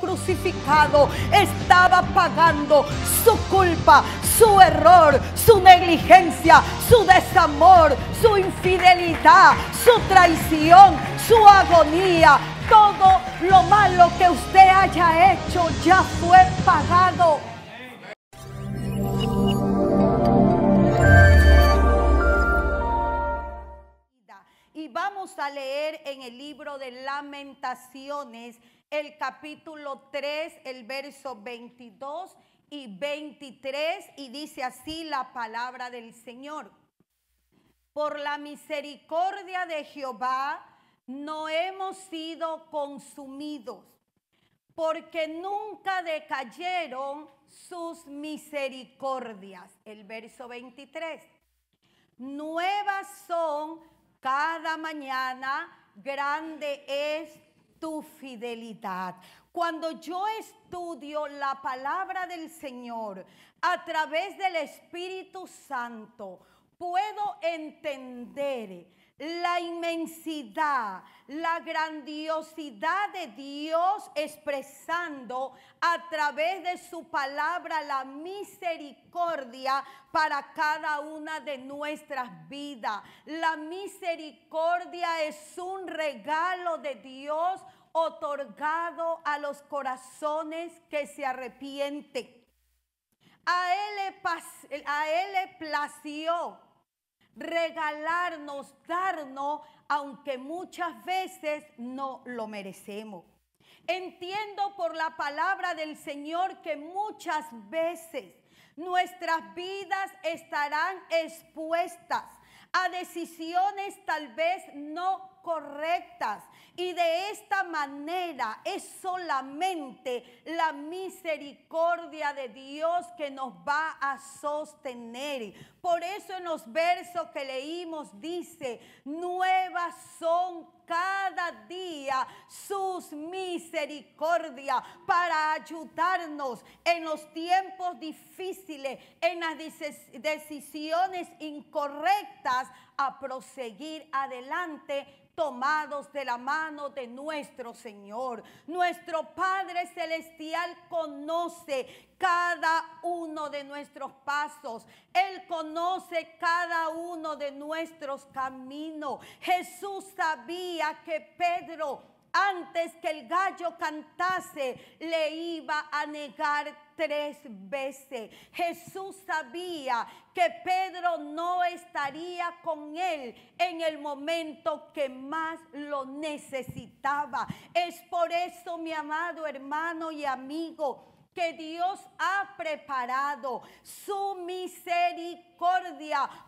Crucificado estaba pagando su culpa, su error, su negligencia, su desamor, su infidelidad, su traición, su agonía. Todo lo malo que usted haya hecho ya fue pagado. a leer en el libro de lamentaciones, el capítulo 3, el verso 22 y 23, y dice así la palabra del Señor. Por la misericordia de Jehová no hemos sido consumidos, porque nunca decayeron sus misericordias. El verso 23. Nuevas son cada mañana grande es tu fidelidad. Cuando yo estudio la palabra del Señor a través del Espíritu Santo, puedo entender la inmensidad, la grandiosidad de Dios expresando a través de su palabra la misericordia para cada una de nuestras vidas. La misericordia es un regalo de Dios otorgado a los corazones que se arrepienten. A él, le plació regalarnos, darnos, aunque muchas veces no lo merecemos. Entiendo por la palabra del Señor que muchas veces nuestras vidas estarán expuestas a decisiones tal vez no correctas. Y de esta manera es solamente la misericordia de Dios que nos va a sostener. Por eso en los versos que leímos dice, nuevas son cada día sus misericordia para ayudarnos en los tiempos difíciles, en las decisiones incorrectas, a proseguir adelante tomados de la mano de nuestro Señor. Nuestro Padre Celestial conoce cada uno de nuestros pasos. Él conoce cada uno de nuestros caminos. Jesús sabía que Pedro antes que el gallo cantase, le iba a negar tres veces. Jesús sabía que Pedro no estaría con él en el momento que más lo necesitaba. Es por eso, mi amado hermano y amigo, que Dios ha preparado su misericordia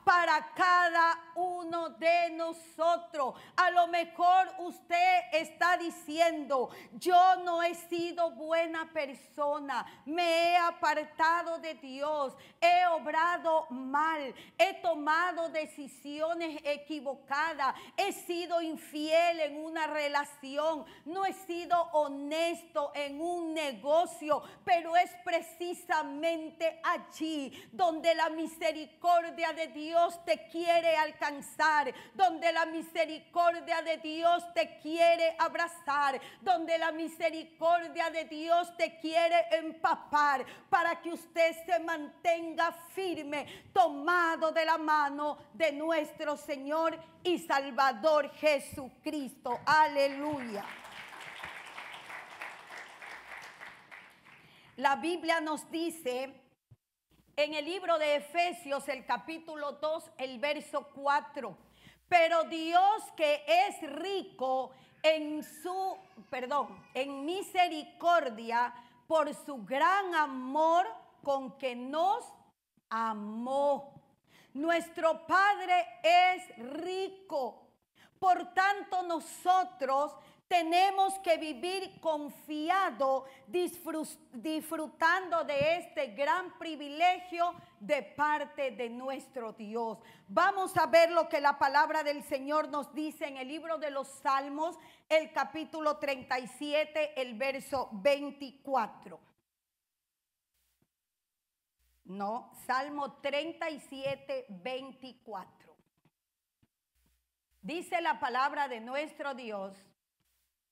para cada uno de nosotros. A lo mejor usted está diciendo, yo no he sido buena persona, me he apartado de Dios, he obrado mal, he tomado decisiones equivocadas, he sido infiel en una relación, no he sido honesto en un negocio, pero es precisamente allí donde la misericordia misericordia de Dios te quiere alcanzar, donde la misericordia de Dios te quiere abrazar, donde la misericordia de Dios te quiere empapar, para que usted se mantenga firme, tomado de la mano de nuestro Señor y Salvador Jesucristo. Aleluya. La Biblia nos dice en el libro de Efesios, el capítulo 2, el verso 4. Pero Dios que es rico en su, perdón, en misericordia por su gran amor con que nos amó. Nuestro Padre es rico. Por tanto, nosotros tenemos que vivir confiado, disfrutando de este gran privilegio de parte de nuestro Dios. Vamos a ver lo que la palabra del Señor nos dice en el libro de los Salmos, el capítulo 37, el verso 24. No, Salmo 37, 24. Dice la palabra de nuestro Dios.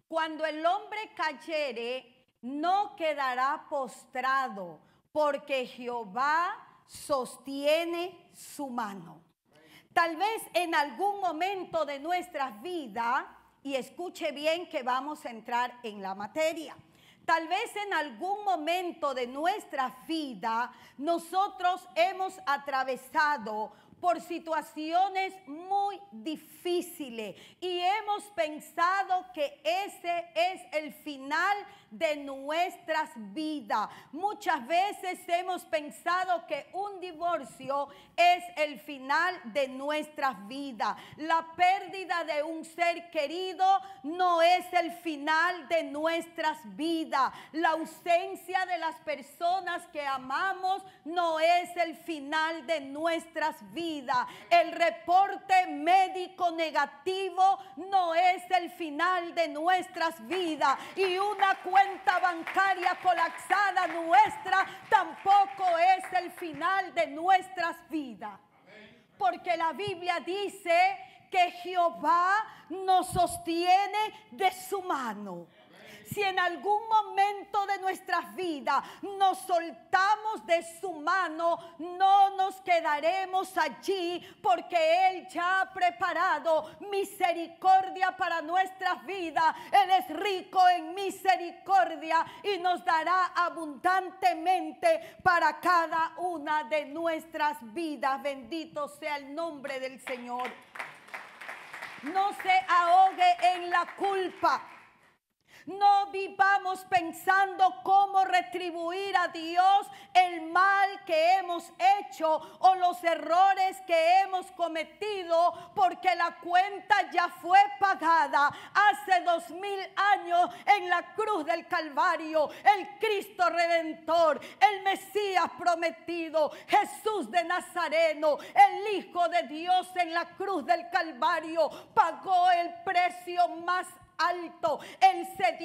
Cuando el hombre cayere, no quedará postrado, porque Jehová sostiene su mano. Tal vez en algún momento de nuestra vida, y escuche bien que vamos a entrar en la materia, tal vez en algún momento de nuestra vida nosotros hemos atravesado por situaciones muy difíciles y hemos pensado que ese es el final de nuestras vidas. Muchas veces hemos pensado que un divorcio es el final de nuestras vidas. La pérdida de un ser querido no es el final de nuestras vidas. La ausencia de las personas que amamos no es el final de nuestras vidas. El reporte médico negativo no es el final de nuestras vidas. Y una cuestión cuenta bancaria colapsada nuestra tampoco es el final de nuestras vidas. Porque la Biblia dice que Jehová nos sostiene de su mano si en algún momento de nuestra vida nos soltamos de su mano, no nos quedaremos allí porque Él ya ha preparado misericordia para nuestra vida. Él es rico en misericordia y nos dará abundantemente para cada una de nuestras vidas. Bendito sea el nombre del Señor. No se ahogue en la culpa. No vivamos pensando cómo retribuir a Dios el mal que hemos hecho o los errores que hemos cometido, porque la cuenta ya fue pagada hace dos mil años en la cruz del Calvario. El Cristo Redentor, el Mesías prometido, Jesús de Nazareno, el Hijo de Dios en la cruz del Calvario, pagó el precio más alto alto. el se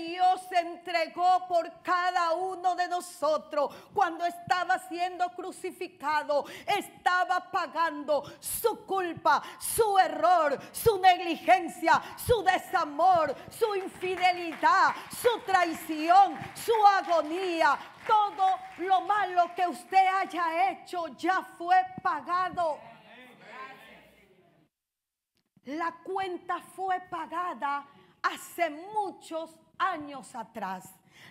se entregó por cada uno de nosotros. Cuando estaba siendo crucificado, estaba pagando su culpa, su error, su negligencia, su desamor, su infidelidad, su traición, su agonía. Todo lo malo que usted haya hecho ya fue pagado. La cuenta fue pagada hace muchos años atrás.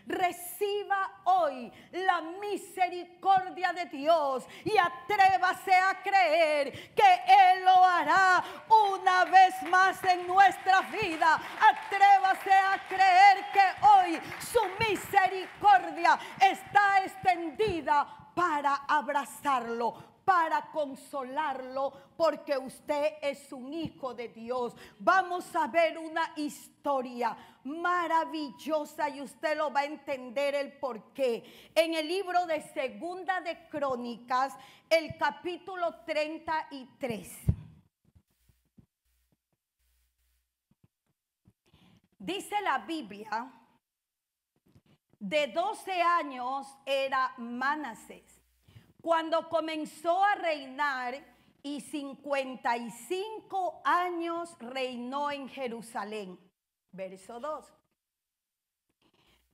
Reciba hoy la misericordia de Dios y atrévase a creer que Él lo hará una vez más en nuestra vida. Atrévase a creer que hoy su misericordia está extendida para abrazarlo, para consolarlo porque usted es un hijo de Dios. Vamos a ver una historia maravillosa y usted lo va a entender el por qué. En el libro de Segunda de Crónicas, el capítulo 33. Dice la Biblia, de 12 años era Manasés cuando comenzó a reinar y 55 años reinó en Jerusalén. Verso 2.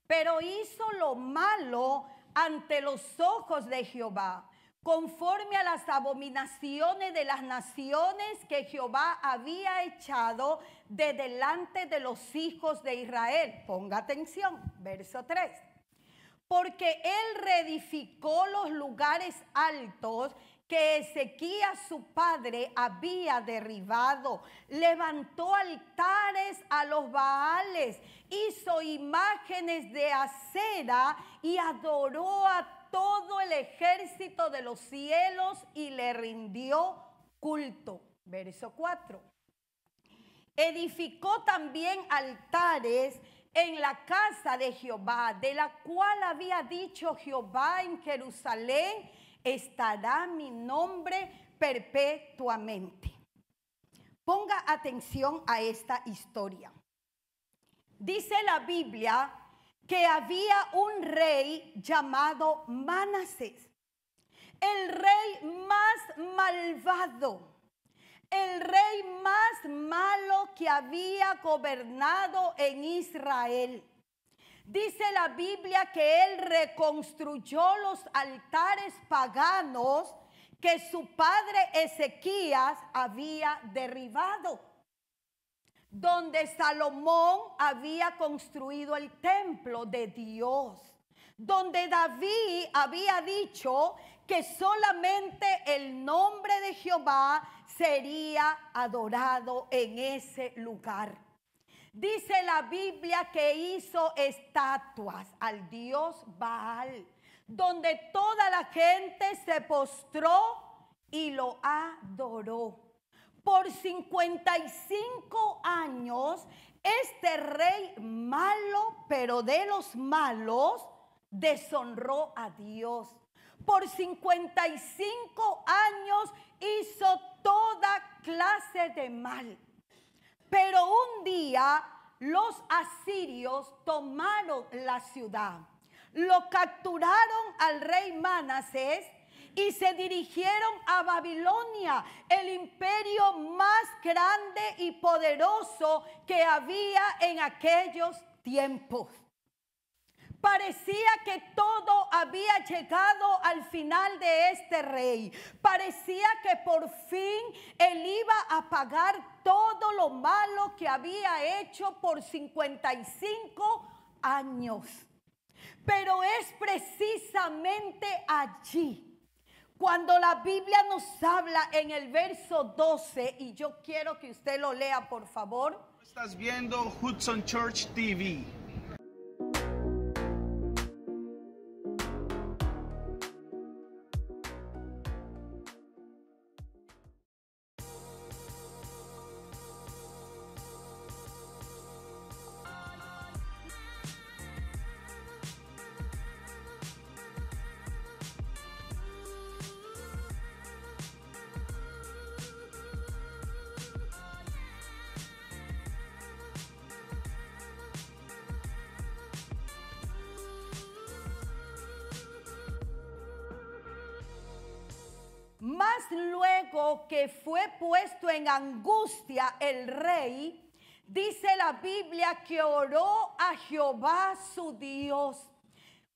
Pero hizo lo malo ante los ojos de Jehová, conforme a las abominaciones de las naciones que Jehová había echado de delante de los hijos de Israel. Ponga atención, verso 3 porque él reedificó los lugares altos que Ezequías su padre había derribado, levantó altares a los Baales, hizo imágenes de acera y adoró a todo el ejército de los cielos y le rindió culto. Verso 4. Edificó también altares en la casa de Jehová, de la cual había dicho Jehová en Jerusalén, estará mi nombre perpetuamente. Ponga atención a esta historia. Dice la Biblia que había un rey llamado Manasés, el rey más malvado el rey más malo que había gobernado en Israel. Dice la Biblia que él reconstruyó los altares paganos que su padre Ezequías había derribado, donde Salomón había construido el templo de Dios, donde David había dicho que solamente el nombre de Jehová sería adorado en ese lugar. Dice la Biblia que hizo estatuas al dios Baal, donde toda la gente se postró y lo adoró. Por 55 años, este rey malo, pero de los malos, deshonró a Dios por 55 años hizo toda clase de mal. Pero un día los asirios tomaron la ciudad, lo capturaron al rey Manasés y se dirigieron a Babilonia, el imperio más grande y poderoso que había en aquellos tiempos. Parecía que todo había llegado al final de este rey. Parecía que por fin él iba a pagar todo lo malo que había hecho por 55 años. Pero es precisamente allí cuando la Biblia nos habla en el verso 12, y yo quiero que usted lo lea, por favor. Estás viendo Hudson Church TV. Más luego que fue puesto en angustia el rey, dice la Biblia que oró a Jehová su Dios,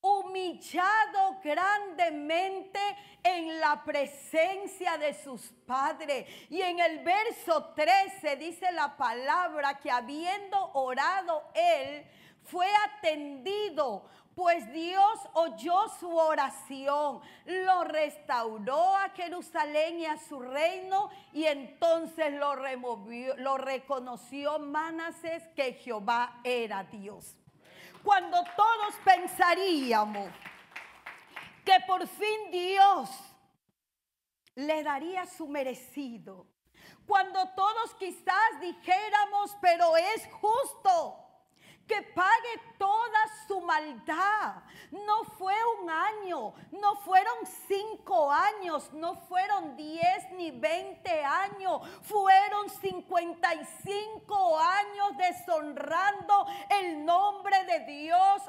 humillado grandemente en la presencia de sus padres. Y en el verso 13 dice la palabra que habiendo orado él, fue atendido pues Dios oyó su oración, lo restauró a Jerusalén y a su reino, y entonces lo removió, lo reconoció Manasés que Jehová era Dios. Cuando todos pensaríamos que por fin Dios le daría su merecido, cuando todos quizás dijéramos, pero es justo que pague toda su maldad. No fue un año, no fueron cinco años, no fueron diez ni veinte años, fueron cincuenta y cinco años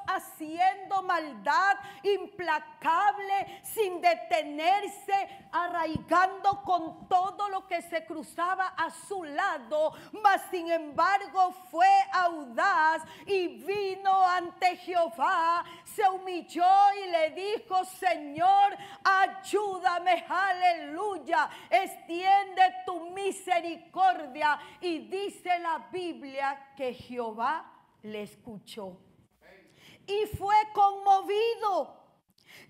haciendo maldad implacable, sin detenerse, arraigando con todo lo que se cruzaba a su lado, mas sin embargo fue audaz y vino ante Jehová, se humilló y le dijo, Señor, ayúdame, aleluya, extiende tu misericordia. Y dice la Biblia que Jehová le escuchó y fue conmovido.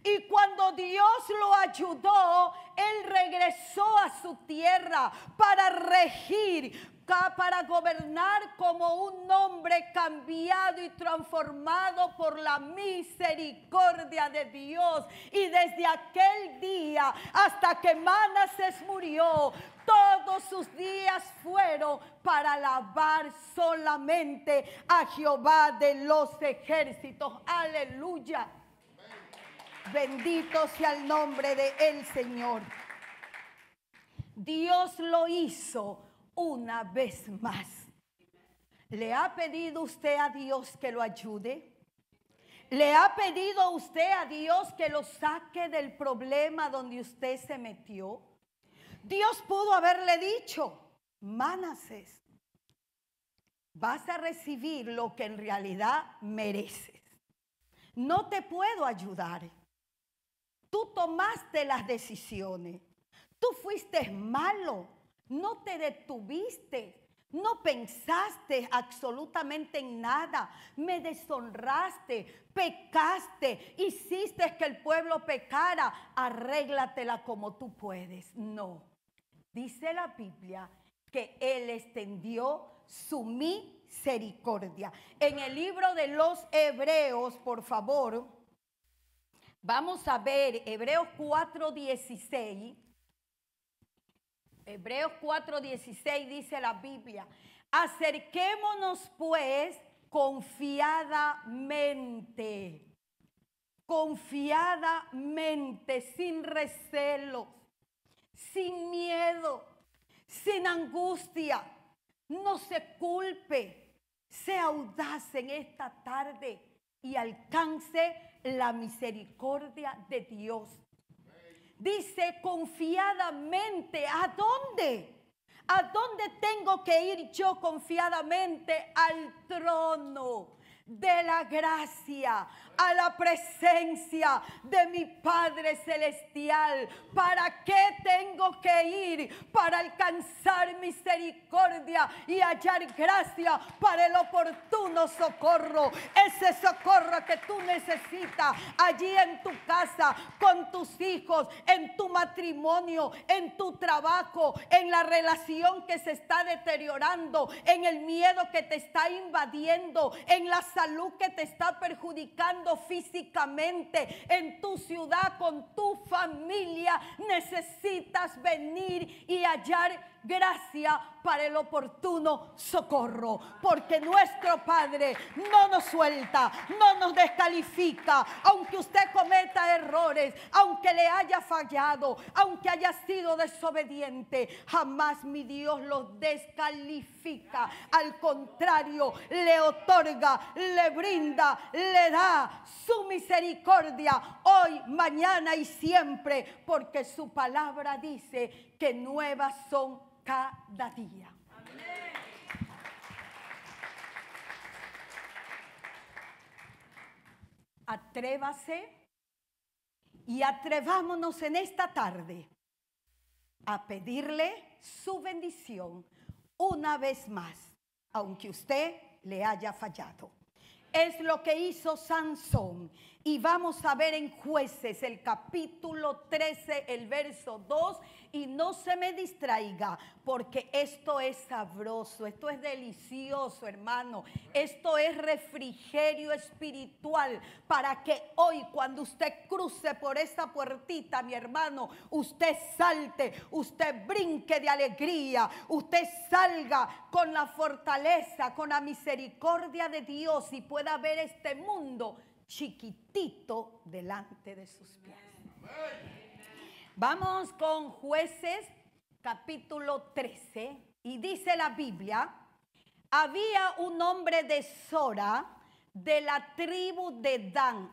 Y cuando Dios lo ayudó, él regresó a su tierra para regir, para gobernar como un hombre cambiado y transformado por la misericordia de Dios. Y desde aquel día hasta que Manasés murió, todo todos sus días fueron para alabar solamente a Jehová de los ejércitos. Aleluya. Bendito sea el nombre de el Señor. Dios lo hizo una vez más. ¿Le ha pedido usted a Dios que lo ayude? ¿Le ha pedido usted a Dios que lo saque del problema donde usted se metió? Dios pudo haberle dicho, Manases, vas a recibir lo que en realidad mereces. No te puedo ayudar. Tú tomaste las decisiones. Tú fuiste malo. No te detuviste. No pensaste absolutamente en nada. Me deshonraste, pecaste, hiciste que el pueblo pecara. Arréglatela como tú puedes. No. Dice la Biblia que Él extendió su misericordia. En el libro de los Hebreos, por favor, vamos a ver Hebreos 4:16. Hebreos 4:16 dice la Biblia, acerquémonos pues confiadamente, confiadamente, sin recelo sin miedo, sin angustia. No se culpe, sea audaz en esta tarde y alcance la misericordia de Dios. Dice confiadamente, ¿a dónde? ¿A dónde tengo que ir yo confiadamente? Al trono de la gracia a la presencia de mi Padre Celestial. ¿Para qué tengo que ir? Para alcanzar misericordia y hallar gracia para el oportuno socorro. Ese socorro que tú necesitas allí en tu casa, con tus hijos, en tu matrimonio, en tu trabajo, en la relación que se está deteriorando, en el miedo que te está invadiendo, en la salud que te está perjudicando físicamente en tu ciudad, con tu familia, necesitas venir y hallar Gracias para el oportuno socorro, porque nuestro Padre no nos suelta, no nos descalifica, aunque usted cometa errores, aunque le haya fallado, aunque haya sido desobediente, jamás mi Dios los descalifica, al contrario, le otorga, le brinda, le da su misericordia hoy, mañana y siempre, porque su palabra dice que nuevas son cada día. Atrévase y atrevámonos en esta tarde a pedirle su bendición una vez más, aunque usted le haya fallado es lo que hizo Sansón. Y vamos a ver en jueces el capítulo 13, el verso 2. Y no se me distraiga, porque esto es sabroso, esto es delicioso, hermano. Esto es refrigerio espiritual para que hoy cuando usted cruce por esa puertita, mi hermano, usted salte, usted brinque de alegría, usted salga con la fortaleza, con la misericordia de Dios y pueda ver este mundo chiquitito delante de sus pies. Vamos con jueces capítulo 13 y dice la Biblia, había un hombre de Sora de la tribu de Dan,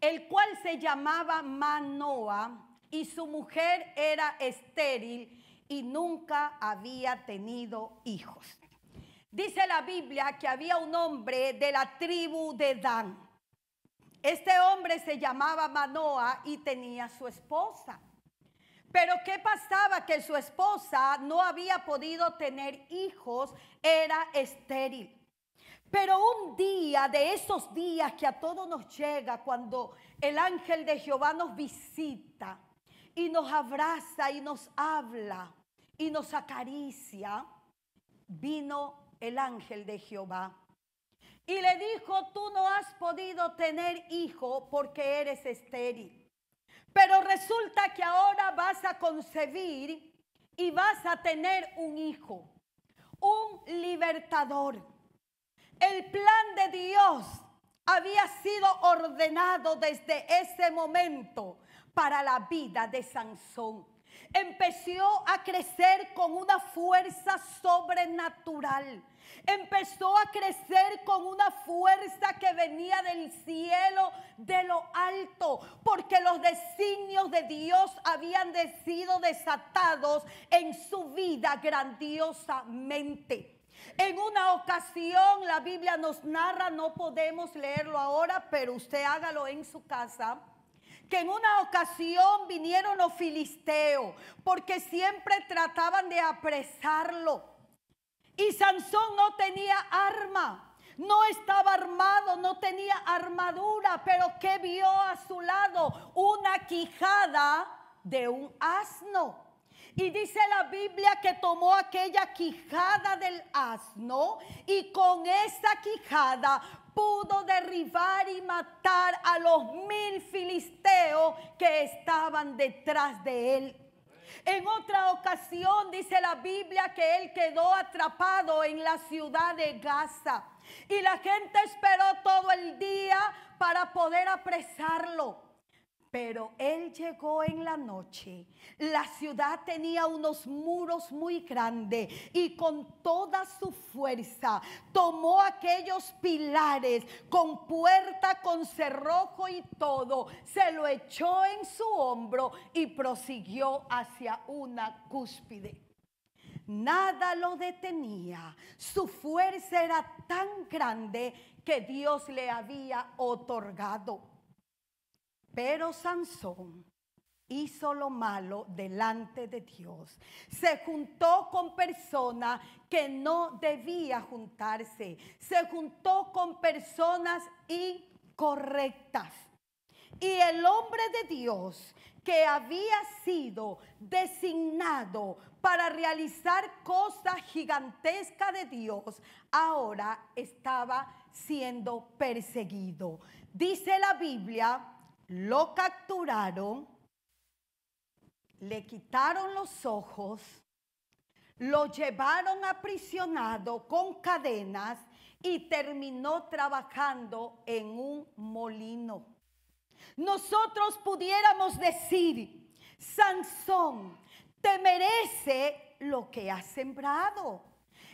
el cual se llamaba Manoa y su mujer era estéril y nunca había tenido hijos. Dice la Biblia que había un hombre de la tribu de Dan. Este hombre se llamaba Manoa y tenía su esposa. Pero ¿qué pasaba? Que su esposa no había podido tener hijos, era estéril. Pero un día de esos días que a todos nos llega cuando el ángel de Jehová nos visita y nos abraza y nos habla y nos acaricia, vino el ángel de Jehová. Y le dijo, tú no has podido tener hijo porque eres estéril. Pero resulta que ahora vas a concebir y vas a tener un hijo, un libertador. El plan de Dios había sido ordenado desde ese momento para la vida de Sansón empezó a crecer con una fuerza sobrenatural. Empezó a crecer con una fuerza que venía del cielo, de lo alto, porque los designios de Dios habían sido desatados en su vida grandiosamente. En una ocasión la Biblia nos narra, no podemos leerlo ahora, pero usted hágalo en su casa que en una ocasión vinieron los filisteos porque siempre trataban de apresarlo. Y Sansón no tenía arma. No estaba armado, no tenía armadura, pero que vio a su lado una quijada de un asno. Y dice la Biblia que tomó aquella quijada del asno y con esa quijada pudo derribar y matar a los mil filisteos que estaban detrás de él. En otra ocasión dice la Biblia que él quedó atrapado en la ciudad de Gaza y la gente esperó todo el día para poder apresarlo. Pero él llegó en la noche. La ciudad tenía unos muros muy grandes y con toda su fuerza tomó aquellos pilares con puerta, con cerrojo y todo. Se lo echó en su hombro y prosiguió hacia una cúspide. Nada lo detenía. Su fuerza era tan grande que Dios le había otorgado. Pero Sansón hizo lo malo delante de Dios. Se juntó con personas que no debía juntarse. Se juntó con personas incorrectas. Y el hombre de Dios que había sido designado para realizar cosas gigantescas de Dios, ahora estaba siendo perseguido. Dice la Biblia lo capturaron, le quitaron los ojos, lo llevaron aprisionado con cadenas y terminó trabajando en un molino. Nosotros pudiéramos decir, Sansón, te merece lo que has sembrado.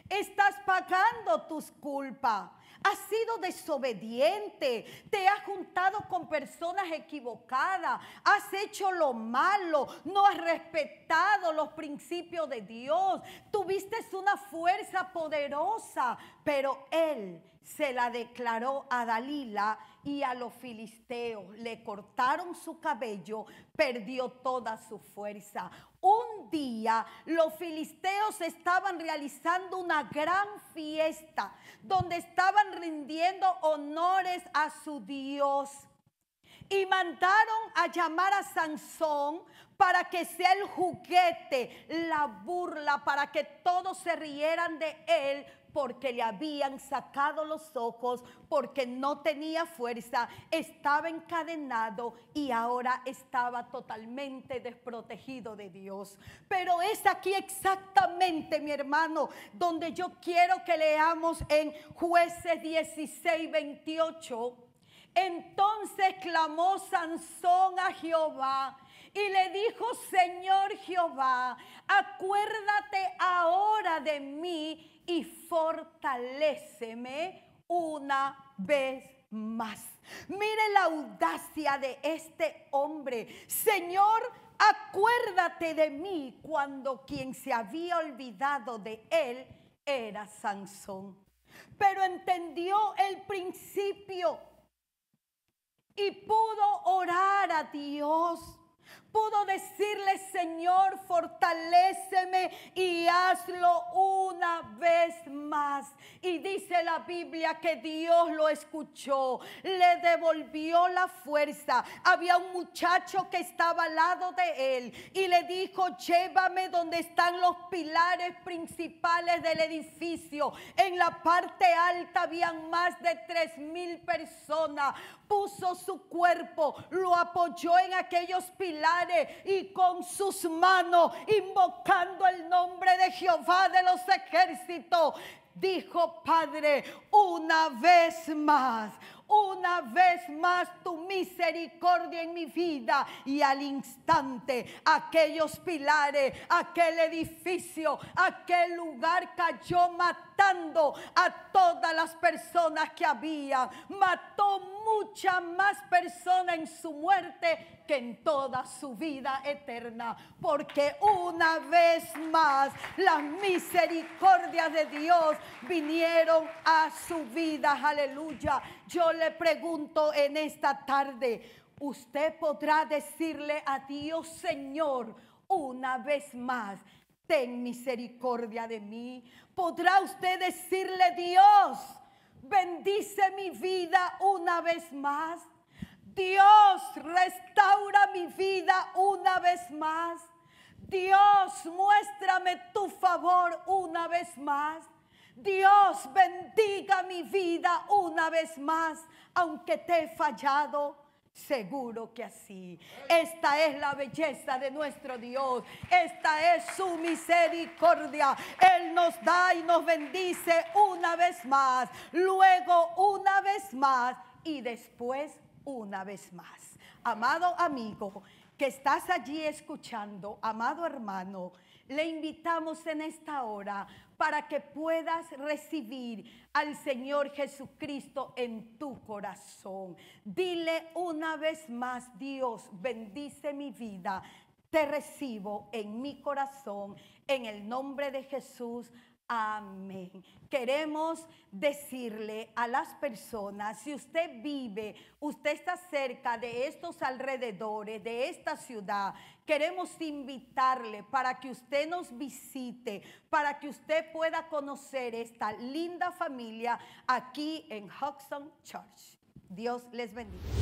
Estás pagando tus culpas. Has sido desobediente, te has juntado con personas equivocadas, has hecho lo malo, no has respetado los principios de Dios, tuviste una fuerza poderosa, pero Él se la declaró a Dalila y a los filisteos. Le cortaron su cabello, perdió toda su fuerza. Un día los filisteos estaban realizando una gran fiesta donde estaban rindiendo honores a su Dios. Y mandaron a llamar a Sansón para que sea el juguete, la burla, para que todos se rieran de él porque le habían sacado los ojos, porque no tenía fuerza, estaba encadenado y ahora estaba totalmente desprotegido de Dios. Pero es aquí exactamente, mi hermano, donde yo quiero que leamos en jueces 16, 28. Entonces clamó Sansón a Jehová y le dijo, Señor Jehová, acuérdate ahora de mí y fortaléceme una vez más. Mire la audacia de este hombre. Señor, acuérdate de mí cuando quien se había olvidado de él era Sansón. Pero entendió el principio y pudo orar a Dios pudo decirle, Señor, fortaléceme y hazlo una vez más. Y dice la Biblia que Dios lo escuchó, le devolvió la fuerza. Había un muchacho que estaba al lado de él y le dijo, llévame donde están los pilares principales del edificio. En la parte alta habían más de tres mil personas. Puso su cuerpo, lo apoyó en aquellos pilares y con sus manos invocando el nombre de Jehová de los ejércitos. Dijo, Padre, una vez más, una vez más tu misericordia en mi vida. Y al instante aquellos pilares, aquel edificio, aquel lugar cayó matando a todas las personas que había. Mató mucha más personas en su muerte que en toda su vida eterna, porque una vez más las misericordias de Dios vinieron a su vida. Aleluya. Yo le pregunto en esta tarde, usted podrá decirle a Dios, Señor, una vez más, ten misericordia de mí. ¿Podrá usted decirle, Dios, bendice mi vida una vez más? Dios restaura mi vida una vez más. Dios muéstrame tu favor una vez más. Dios bendiga mi vida una vez más, aunque te he fallado. Seguro que así. Esta es la belleza de nuestro Dios. Esta es su misericordia. Él nos da y nos bendice una vez más, luego una vez más y después una vez más. Amado amigo que estás allí escuchando, amado hermano, le invitamos en esta hora para que puedas recibir al Señor Jesucristo en tu corazón. Dile una vez más, Dios, bendice mi vida. Te recibo en mi corazón, en el nombre de Jesús. Amén. Queremos decirle a las personas, si usted vive, usted está cerca de estos alrededores, de esta ciudad, queremos invitarle para que usted nos visite, para que usted pueda conocer esta linda familia aquí en Hudson Church. Dios les bendiga.